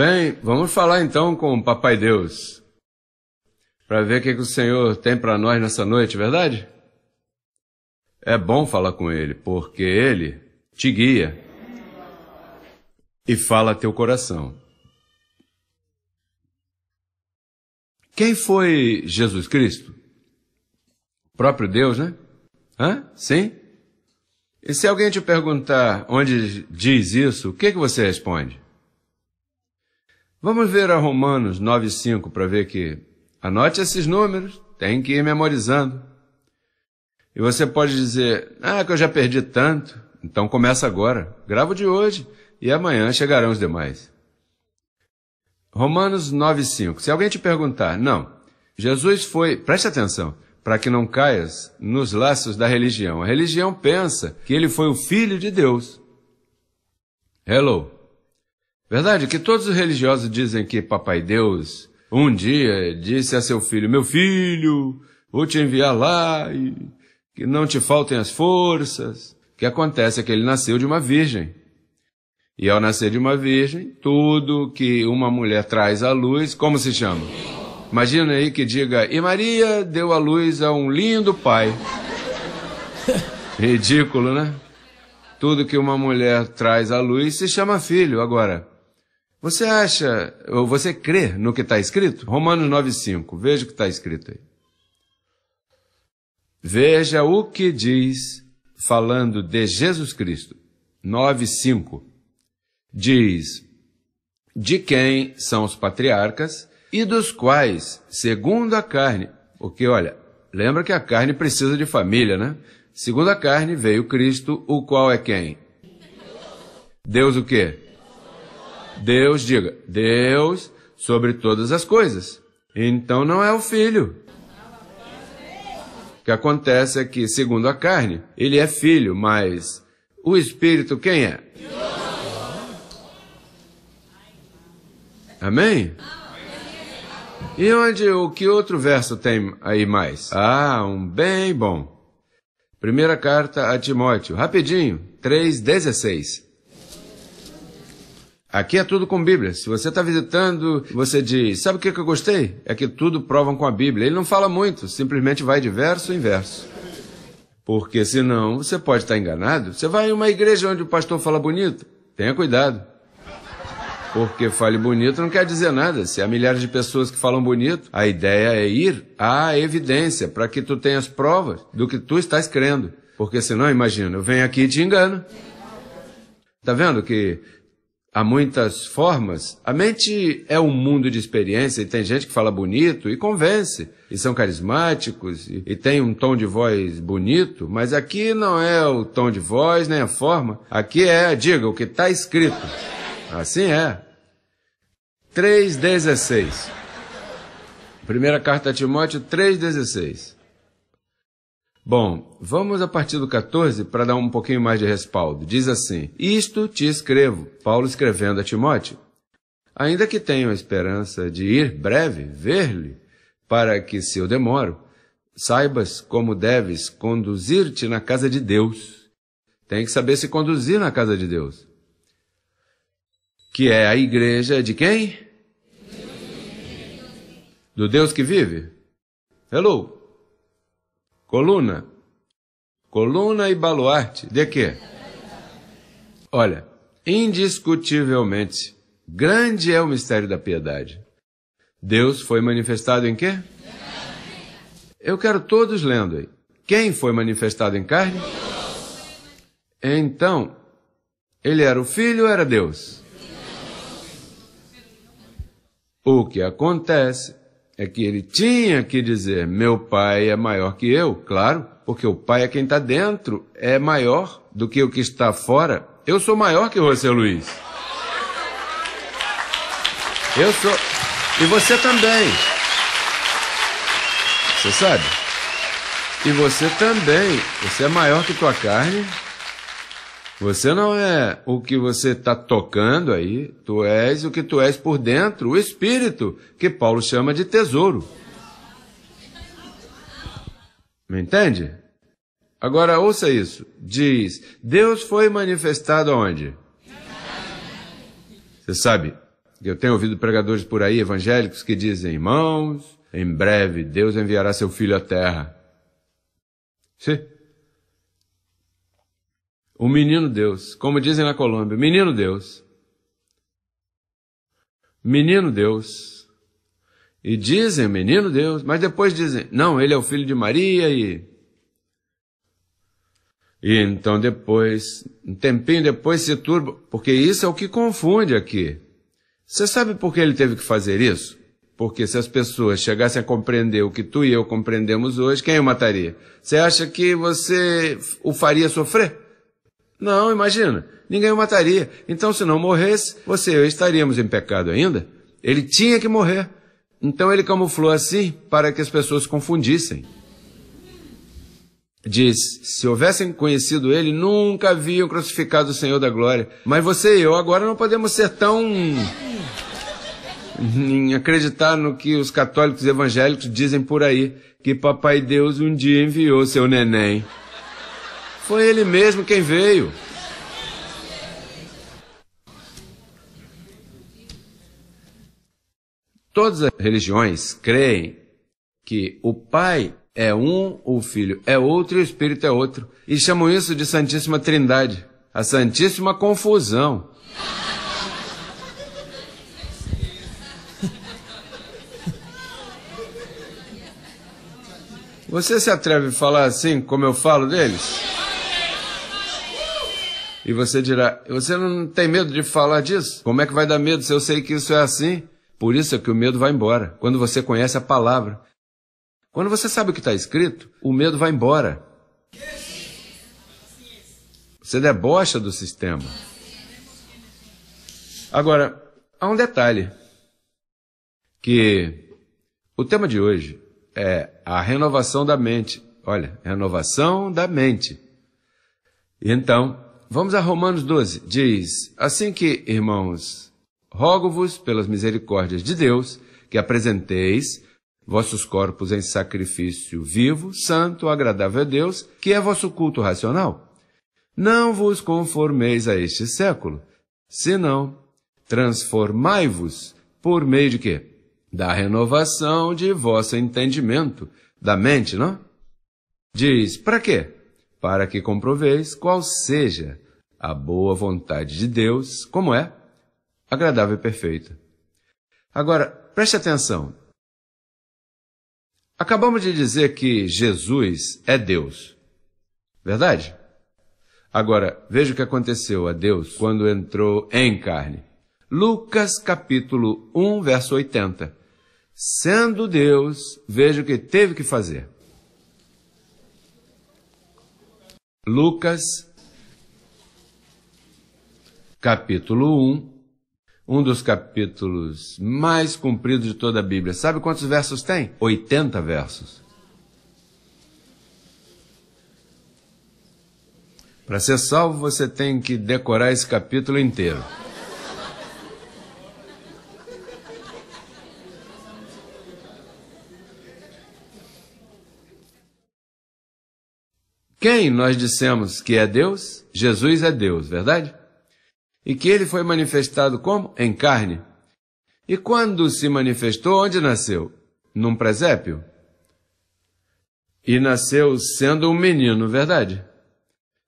bem, vamos falar então com o Papai Deus, para ver o que, que o Senhor tem para nós nessa noite, verdade? É bom falar com Ele, porque Ele te guia e fala teu coração. Quem foi Jesus Cristo? O próprio Deus, né? Hã? Sim? E se alguém te perguntar onde diz isso, o que, que você responde? Vamos ver a Romanos 9,5 para ver que anote esses números, tem que ir memorizando. E você pode dizer, ah, que eu já perdi tanto, então começa agora, gravo de hoje e amanhã chegarão os demais. Romanos 9,5. Se alguém te perguntar, não, Jesus foi, preste atenção, para que não caias nos laços da religião. A religião pensa que ele foi o filho de Deus. Hello. Verdade que todos os religiosos dizem que Papai Deus um dia disse a seu filho: Meu filho, vou te enviar lá e que não te faltem as forças. O que acontece é que ele nasceu de uma virgem. E ao nascer de uma virgem, tudo que uma mulher traz à luz, como se chama? Imagina aí que diga: E Maria deu à luz a um lindo pai. Ridículo, né? Tudo que uma mulher traz à luz se chama filho. Agora, você acha, ou você crê no que está escrito? Romanos 9,5, veja o que está escrito aí. Veja o que diz, falando de Jesus Cristo, 9,5. Diz: De quem são os patriarcas e dos quais, segundo a carne, porque olha, lembra que a carne precisa de família, né? Segundo a carne veio Cristo, o qual é quem? Deus o quê? Deus, diga, Deus sobre todas as coisas. Então não é o filho. O que acontece é que, segundo a carne, ele é filho, mas o espírito quem é? Amém? E onde o que outro verso tem aí mais? Ah, um bem bom. Primeira carta a Timóteo, rapidinho, 3:16. Aqui é tudo com Bíblia. Se você está visitando, você diz, sabe o que, que eu gostei? É que tudo provam com a Bíblia. Ele não fala muito, simplesmente vai de verso em verso. Porque senão você pode estar enganado. Você vai em uma igreja onde o pastor fala bonito. Tenha cuidado. Porque fale bonito não quer dizer nada. Se há milhares de pessoas que falam bonito, a ideia é ir à evidência para que tu tenhas provas do que tu estás crendo. Porque senão, imagina, eu venho aqui e te engano. Tá vendo que há muitas formas. A mente é um mundo de experiência e tem gente que fala bonito e convence, e são carismáticos e, e, tem um tom de voz bonito, mas aqui não é o tom de voz nem a forma, aqui é, diga, o que está escrito. Assim é. 3,16. Primeira carta a Timóteo 3,16. Bom, vamos a partir do 14 para dar um pouquinho mais de respaldo. Diz assim: Isto te escrevo, Paulo escrevendo a Timóteo. Ainda que tenha a esperança de ir breve ver-lhe, para que, se eu demoro, saibas como deves conduzir-te na casa de Deus. Tem que saber se conduzir na casa de Deus. Que é a igreja de quem? Do Deus que vive. Hello! Coluna. Coluna e baluarte. De quê? Olha, indiscutivelmente, grande é o mistério da piedade. Deus foi manifestado em quê? Eu quero todos lendo aí. Quem foi manifestado em carne? Então, ele era o filho ou era Deus? O que acontece é que ele tinha que dizer: meu pai é maior que eu, claro, porque o pai é quem está dentro, é maior do que o que está fora. Eu sou maior que você, Luiz. Eu sou. E você também. Você sabe? E você também. Você é maior que tua carne, você não é o que você está tocando aí, tu és o que tu és por dentro, o espírito, que Paulo chama de tesouro. Me entende? Agora ouça isso. Diz: Deus foi manifestado aonde? Você sabe, eu tenho ouvido pregadores por aí, evangélicos, que dizem: Irmãos, em breve Deus enviará seu filho à terra. Sim. O menino Deus, como dizem na Colômbia, menino Deus. Menino Deus. E dizem, menino Deus, mas depois dizem, não, ele é o filho de Maria e. E então depois, um tempinho depois se turba, porque isso é o que confunde aqui. Você sabe por que ele teve que fazer isso? Porque se as pessoas chegassem a compreender o que tu e eu compreendemos hoje, quem o mataria? Você acha que você o faria sofrer? Não, imagina. Ninguém o mataria. Então, se não morresse, você e eu estaríamos em pecado ainda. Ele tinha que morrer. Então, ele camuflou assim para que as pessoas se confundissem. Diz: Se houvessem conhecido ele, nunca haviam crucificado o Senhor da Glória. Mas você e eu agora não podemos ser tão. em acreditar no que os católicos evangélicos dizem por aí, que Papai Deus um dia enviou seu neném. Foi ele mesmo quem veio. Todas as religiões creem que o Pai é um, o Filho é outro e o Espírito é outro. E chamam isso de Santíssima Trindade a Santíssima Confusão. Você se atreve a falar assim como eu falo deles? E você dirá, você não tem medo de falar disso? Como é que vai dar medo se eu sei que isso é assim? Por isso é que o medo vai embora, quando você conhece a palavra. Quando você sabe o que está escrito, o medo vai embora. Você debocha do sistema. Agora, há um detalhe: que o tema de hoje é a renovação da mente. Olha, renovação da mente. Então, Vamos a Romanos 12. Diz: Assim que, irmãos, rogo-vos pelas misericórdias de Deus que apresenteis vossos corpos em sacrifício vivo, santo, agradável a Deus, que é vosso culto racional. Não vos conformeis a este século, senão transformai-vos por meio de quê? Da renovação de vosso entendimento, da mente, não? Diz, para quê? para que comproveis qual seja a boa vontade de Deus, como é, agradável e perfeita. Agora, preste atenção. Acabamos de dizer que Jesus é Deus. Verdade? Agora, veja o que aconteceu a Deus quando entrou em carne. Lucas capítulo 1, verso 80. Sendo Deus, veja o que teve que fazer. Lucas, capítulo 1, um dos capítulos mais compridos de toda a Bíblia. Sabe quantos versos tem? 80 versos. Para ser salvo, você tem que decorar esse capítulo inteiro. Quem nós dissemos que é Deus? Jesus é Deus, verdade? E que ele foi manifestado como? Em carne. E quando se manifestou, onde nasceu? Num presépio? E nasceu sendo um menino, verdade?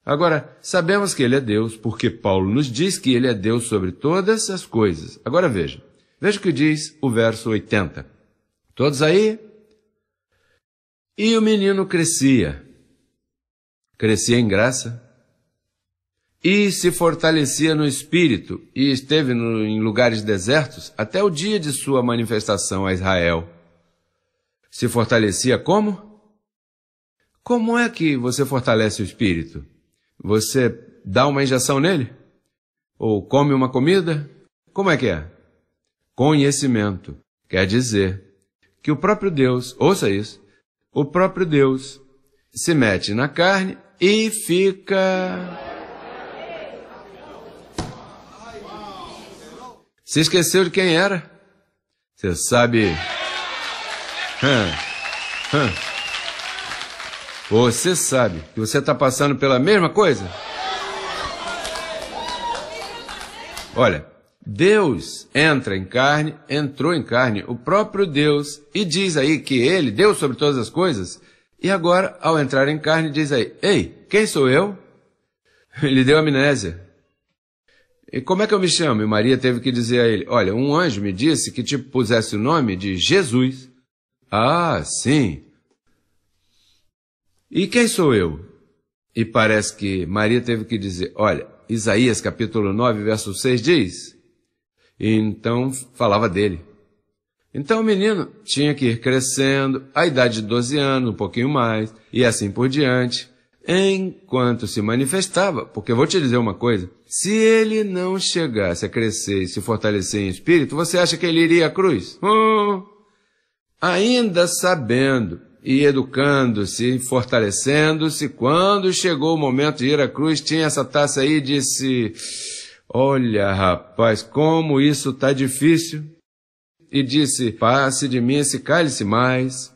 Agora, sabemos que ele é Deus, porque Paulo nos diz que ele é Deus sobre todas as coisas. Agora veja, veja o que diz o verso 80. Todos aí? E o menino crescia crescia em graça e se fortalecia no espírito e esteve no, em lugares desertos até o dia de sua manifestação a Israel. Se fortalecia como? Como é que você fortalece o espírito? Você dá uma injeção nele? Ou come uma comida? Como é que é? Conhecimento quer dizer que o próprio Deus, ouça isso, o próprio Deus se mete na carne e fica. Se esqueceu de quem era? Você sabe. Você sabe que você está passando pela mesma coisa? Olha, Deus entra em carne, entrou em carne, o próprio Deus, e diz aí que ele, Deus sobre todas as coisas, e agora, ao entrar em carne, diz aí: Ei, quem sou eu? Ele deu amnésia. E como é que eu me chamo? E Maria teve que dizer a ele: Olha, um anjo me disse que te pusesse o nome de Jesus. Ah, sim. E quem sou eu? E parece que Maria teve que dizer: Olha, Isaías capítulo 9, verso 6 diz. E então falava dele. Então o menino tinha que ir crescendo, a idade de 12 anos, um pouquinho mais, e assim por diante, enquanto se manifestava, porque vou te dizer uma coisa, se ele não chegasse a crescer e se fortalecer em espírito, você acha que ele iria à cruz? Hum. Ainda sabendo e educando-se, fortalecendo-se, quando chegou o momento de ir à cruz, tinha essa taça aí e disse, olha rapaz, como isso tá difícil e disse: Passe de mim esse cálice, mais.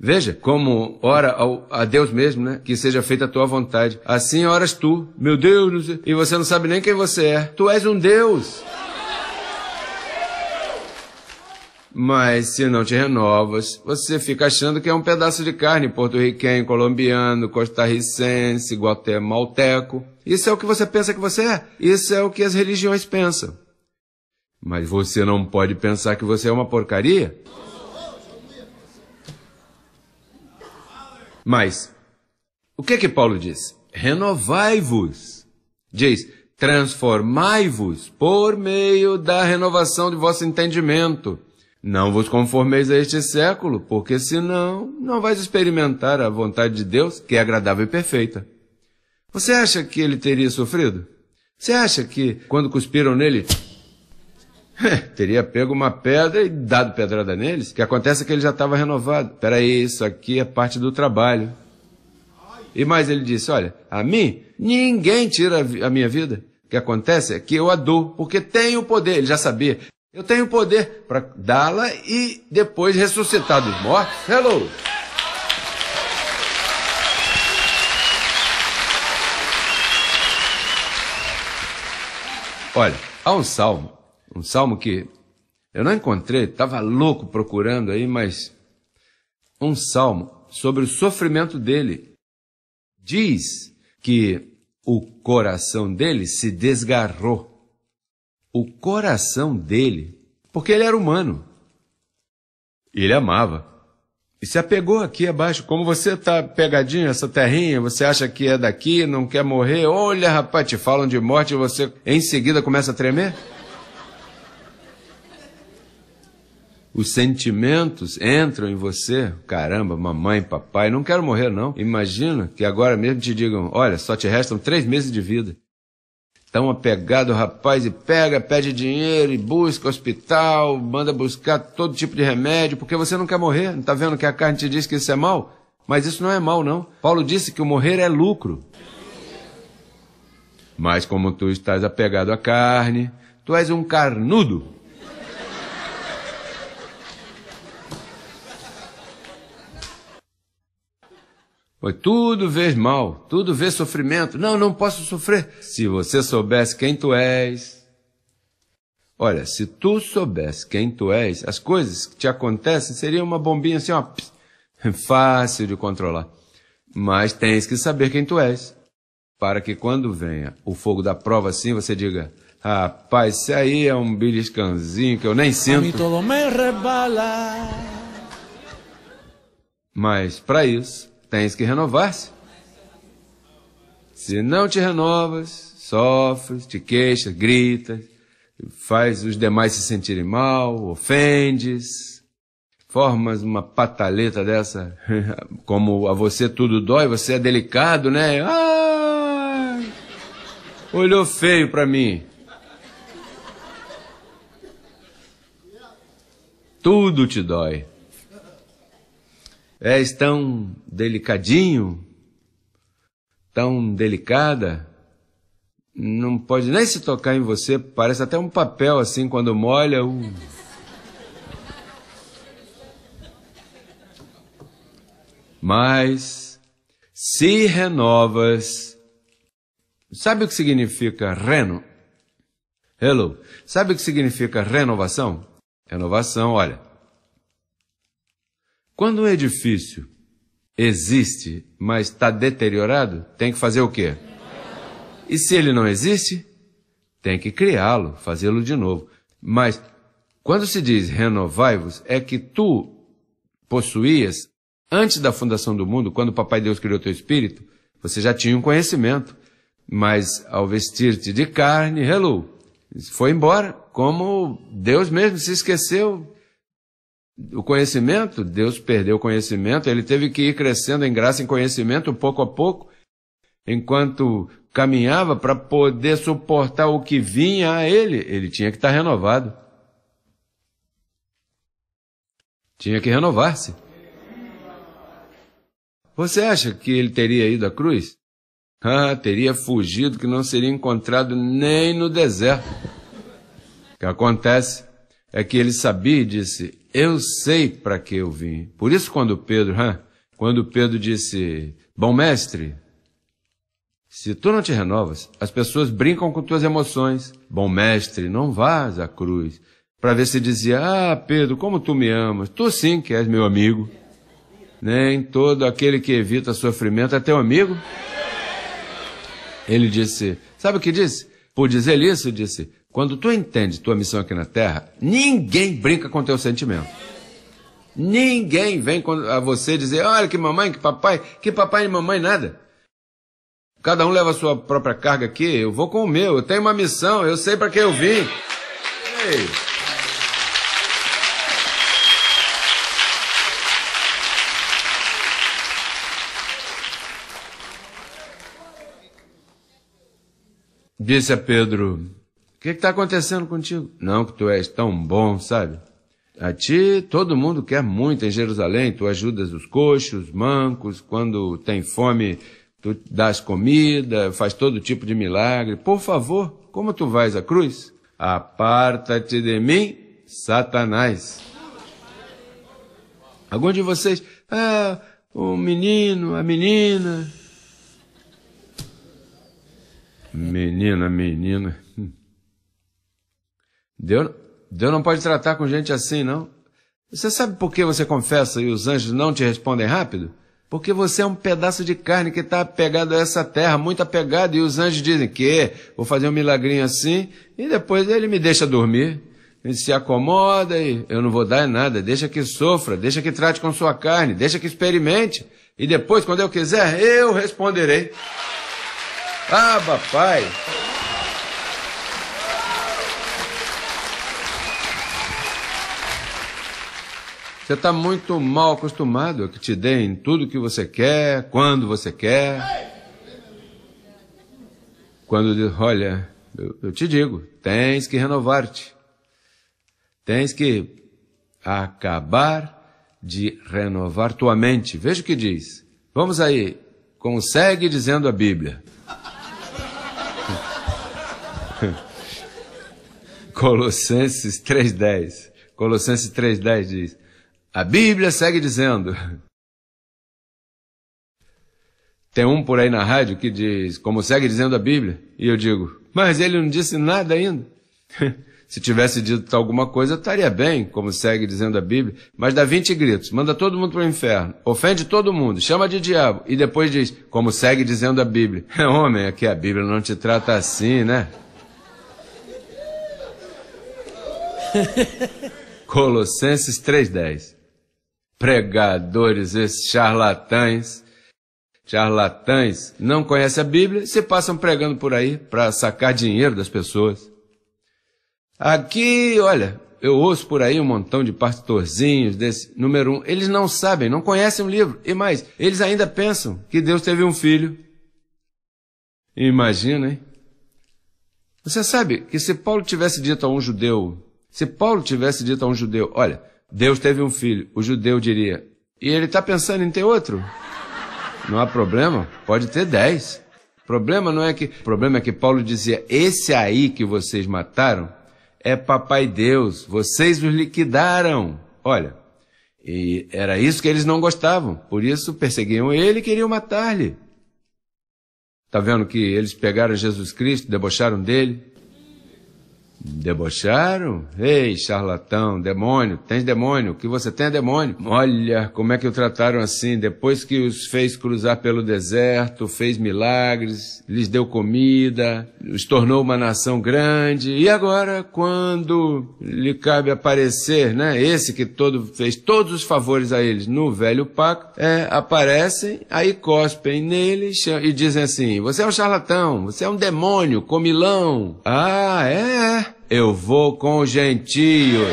Veja como ora ao, a Deus mesmo, né? Que seja feita a tua vontade. Assim oras tu, meu Deus, e você não sabe nem quem você é. Tu és um Deus. Mas se não te renovas, você fica achando que é um pedaço de carne porto-riquenho, colombiano, costarricense, guatemalteco. Isso é o que você pensa que você é. Isso é o que as religiões pensam. Mas você não pode pensar que você é uma porcaria. Mas, o que é que Paulo diz? Renovai-vos. Diz, transformai-vos por meio da renovação de vosso entendimento. Não vos conformeis a este século, porque senão não vais experimentar a vontade de Deus, que é agradável e perfeita. Você acha que ele teria sofrido? Você acha que quando cuspiram nele, Teria pego uma pedra e dado pedrada neles. O que acontece é que ele já estava renovado. Peraí, isso aqui é parte do trabalho. E mais ele disse: Olha, a mim, ninguém tira a minha vida. O que acontece é que eu a dou, porque tenho o poder. Ele já sabia. Eu tenho o poder para dá-la e depois ressuscitar dos mortos. Hello! Olha, há um salmo um salmo que eu não encontrei, estava louco procurando aí, mas um salmo sobre o sofrimento dele. Diz que o coração dele se desgarrou. O coração dele, porque ele era humano. Ele amava. E se apegou aqui abaixo. Como você está pegadinho essa terrinha, você acha que é daqui, não quer morrer. Olha, rapaz, te falam de morte e você em seguida começa a tremer. os sentimentos entram em você. Caramba, mamãe, papai, não quero morrer, não. Imagina que agora mesmo te digam: olha, só te restam três meses de vida. Tão apegado, rapaz, e pega, pede dinheiro, e busca hospital, manda buscar todo tipo de remédio, porque você não quer morrer. Não está vendo que a carne te diz que isso é mal? Mas isso não é mal, não. Paulo disse que o morrer é lucro. Mas como tu estás apegado à carne, tu és um carnudo. Pois tudo vês mal, tudo vês sofrimento. Não, não posso sofrer. Se você soubesse quem tu és. Olha, se tu soubesse quem tu és, as coisas que te acontecem seriam uma bombinha assim, ó, pss, fácil de controlar. Mas tens que saber quem tu és, para que quando venha o fogo da prova assim, você diga: Rapaz, isso aí é um biliscanzinho que eu nem sinto. Mas para isso, Tens que renovar-se. Se não te renovas, sofres, te queixas, gritas, faz os demais se sentirem mal, ofendes, formas uma pataleta dessa, como a você tudo dói, você é delicado, né? olhou feio para mim. Tudo te dói. É, és tão delicadinho, tão delicada, não pode nem se tocar em você, parece até um papel assim quando molha. Uh. Mas se renovas. Sabe o que significa reno? Hello. Sabe o que significa renovação? Renovação, olha. Quando um é edifício existe, mas está deteriorado, tem que fazer o quê? E se ele não existe, tem que criá-lo, fazê-lo de novo. Mas quando se diz renovai-vos, é que tu possuías, antes da fundação do mundo, quando o Papai Deus criou teu espírito, você já tinha um conhecimento. Mas ao vestir-te de carne, hello, foi embora, como Deus mesmo se esqueceu o conhecimento, Deus perdeu o conhecimento, ele teve que ir crescendo em graça, em conhecimento, pouco a pouco, enquanto caminhava para poder suportar o que vinha a ele, ele tinha que estar tá renovado. Tinha que renovar-se. Você acha que ele teria ido à cruz? Ah, teria fugido que não seria encontrado nem no deserto. O que acontece é que ele sabia e disse: eu sei para que eu vim. Por isso, quando Pedro, quando Pedro disse, bom mestre, se tu não te renovas, as pessoas brincam com tuas emoções. Bom mestre, não vás à cruz. Para ver se dizia, ah, Pedro, como tu me amas. Tu sim que és meu amigo. Nem né? todo aquele que evita sofrimento é teu amigo. Ele disse, sabe o que disse? Por dizer isso, disse, quando tu entende tua missão aqui na Terra, ninguém brinca com teu sentimento. Ninguém vem a você dizer, olha que mamãe, que papai, que papai e mamãe nada. Cada um leva a sua própria carga aqui, eu vou com o meu, eu tenho uma missão, eu sei para que eu vim. Ei. Disse a Pedro, o que está acontecendo contigo? Não, que tu és tão bom, sabe? A ti todo mundo quer muito em Jerusalém, tu ajudas os coxos, mancos, quando tem fome, tu dás comida, faz todo tipo de milagre. Por favor, como tu vais à cruz? Aparta-te de mim, Satanás. Algum de vocês, ah, o menino, a menina. Menina, menina. Deus, Deus não pode tratar com gente assim, não. Você sabe por que você confessa e os anjos não te respondem rápido? Porque você é um pedaço de carne que está apegado a essa terra, muito apegado, e os anjos dizem que vou fazer um milagrinho assim, e depois ele me deixa dormir. Ele se acomoda e eu não vou dar nada, deixa que sofra, deixa que trate com sua carne, deixa que experimente, e depois, quando eu quiser, eu responderei. Ah, papai! Você está muito mal acostumado a que te deem tudo o que você quer, quando você quer. Quando diz, olha, eu, eu te digo, tens que renovar-te. Tens que acabar de renovar tua mente. Veja o que diz. Vamos aí, consegue dizendo a Bíblia. Colossenses 3,10. Colossenses 3,10 diz a Bíblia segue dizendo. Tem um por aí na rádio que diz, como segue dizendo a Bíblia, e eu digo, mas ele não disse nada ainda. Se tivesse dito alguma coisa, estaria bem, como segue dizendo a Bíblia. Mas dá 20 gritos, manda todo mundo para o inferno, ofende todo mundo, chama de diabo, e depois diz, como segue dizendo a Bíblia. Homem, aqui a Bíblia não te trata assim, né? Colossenses 3,10 pregadores, esses charlatães, charlatães, não conhecem a Bíblia e se passam pregando por aí para sacar dinheiro das pessoas. Aqui, olha, eu ouço por aí um montão de pastorzinhos desse número um. Eles não sabem, não conhecem o livro. E mais, eles ainda pensam que Deus teve um filho. Imagina, hein? Você sabe que se Paulo tivesse dito a um judeu, se Paulo tivesse dito a um judeu, olha, Deus teve um filho, o judeu diria. E ele está pensando em ter outro? Não há problema, pode ter dez. Problema não é que, o problema é que Paulo dizia: esse aí que vocês mataram é papai Deus, vocês os liquidaram. Olha, e era isso que eles não gostavam, por isso perseguiam ele e queriam matar-lhe. Está vendo que eles pegaram Jesus Cristo, debocharam dele, Debocharam? Ei, charlatão, demônio, tens demônio, o que você tem é demônio. Olha como é que o trataram assim, depois que os fez cruzar pelo deserto, fez milagres, lhes deu comida, os tornou uma nação grande, e agora quando lhe cabe aparecer, né, esse que todo fez todos os favores a eles no velho pacto, é, aparecem, aí cospem nele e dizem assim, você é um charlatão, você é um demônio, comilão. Ah, é? Eu vou com os gentios.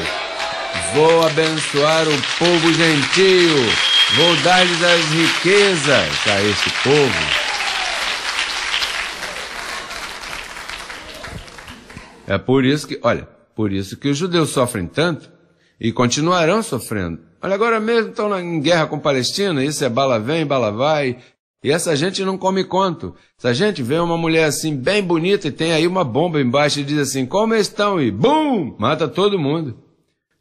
Vou abençoar o povo gentio. Vou dar-lhes as riquezas a esse povo. É por isso que, olha, por isso que os judeus sofrem tanto e continuarão sofrendo. Olha, agora mesmo estão em guerra com a Palestina, isso é bala vem, bala vai, e essa gente não come conto. Se a gente vê uma mulher assim bem bonita e tem aí uma bomba embaixo e diz assim, como estão? E bum! Mata todo mundo.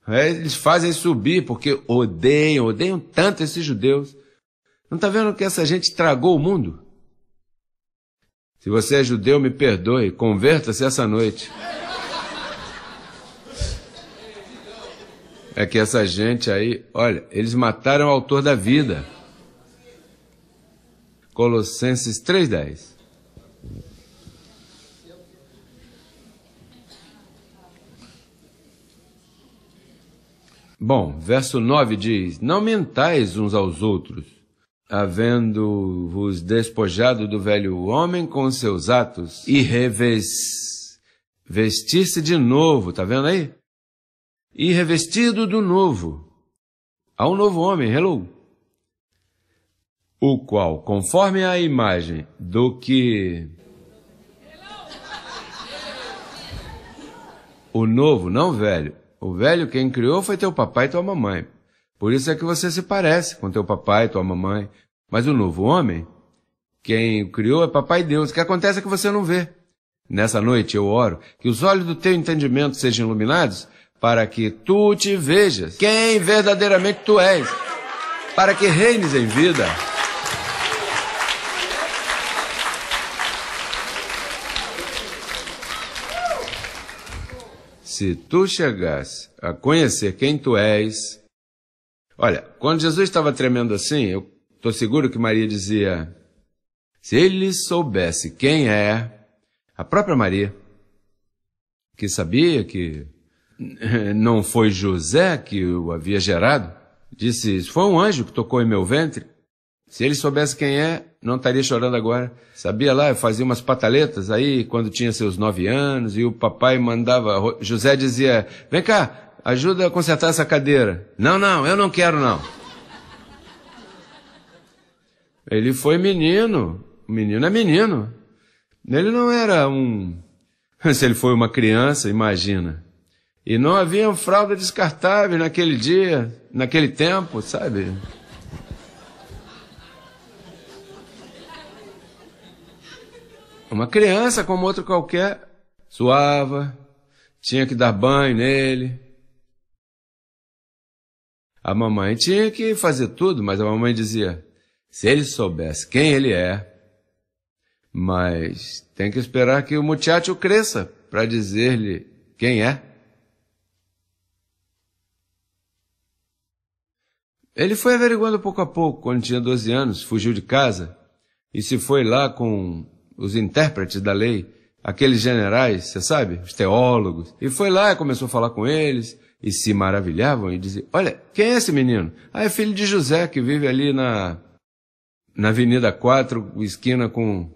Aí eles fazem subir porque odeiam, odeiam tanto esses judeus. Não está vendo que essa gente tragou o mundo? Se você é judeu, me perdoe, converta-se essa noite. É que essa gente aí, olha, eles mataram o autor da vida. Colossenses 3,10. Bom, verso 9 diz: Não mentais uns aos outros, havendo-vos despojado do velho homem com seus atos, e revestir-se de novo, tá vendo aí? E revestido do novo. Há um novo homem, hello o qual, conforme a imagem do que. O novo, não o velho. O velho quem criou foi teu papai e tua mamãe. Por isso é que você se parece com teu papai e tua mamãe. Mas o novo homem, quem o criou é papai Deus. O que acontece é que você não vê. Nessa noite eu oro que os olhos do teu entendimento sejam iluminados para que tu te vejas quem verdadeiramente tu és, para que reines em vida. se tu chegasse a conhecer quem tu és. Olha, quando Jesus estava tremendo assim, eu estou seguro que Maria dizia: se ele soubesse quem é, a própria Maria, que sabia que não foi José que o havia gerado, disse: Foi um anjo que tocou em meu ventre. Se ele soubesse quem é, não estaria chorando agora. Sabia lá, eu fazia umas pataletas aí quando tinha seus nove anos e o papai mandava, José dizia, vem cá, ajuda a consertar essa cadeira. Não, não, eu não quero não. Ele foi menino, menino é menino. Ele não era um, se ele foi uma criança, imagina. E não havia fralda descartável naquele dia, naquele tempo, sabe? Uma criança como outro qualquer, suava, tinha que dar banho nele. A mamãe tinha que fazer tudo, mas a mamãe dizia: se ele soubesse quem ele é, mas tem que esperar que o muchacho cresça para dizer-lhe quem é. Ele foi averiguando pouco a pouco, quando tinha 12 anos, fugiu de casa e se foi lá com os intérpretes da lei, aqueles generais, você sabe, os teólogos, e foi lá e começou a falar com eles, e se maravilhavam e diziam, olha, quem é esse menino? Ah, é filho de José, que vive ali na, na Avenida 4, esquina com...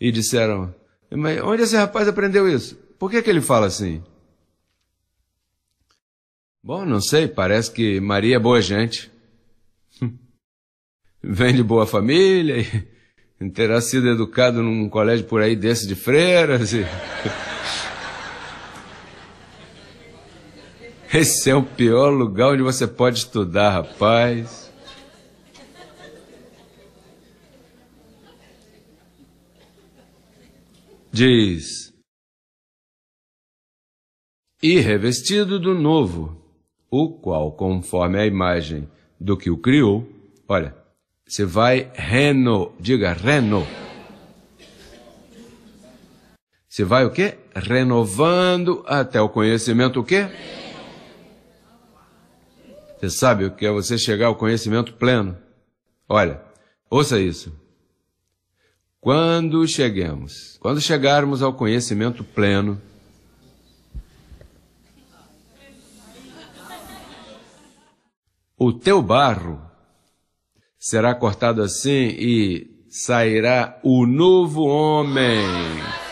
E disseram, mas onde esse rapaz aprendeu isso? Por que, que ele fala assim? Bom, não sei, parece que Maria é boa gente. Vem de boa família e Terá sido educado num colégio por aí desse de freiras e... Esse é o pior lugar onde você pode estudar, rapaz. Diz: E revestido do novo, o qual, conforme a imagem do que o criou, olha, você vai reno, diga reno. Você vai o quê? Renovando até o conhecimento o quê? Você sabe o que é você chegar ao conhecimento pleno? Olha, ouça isso. Quando cheguemos, quando chegarmos ao conhecimento pleno, o teu barro será cortado assim e sairá o novo homem.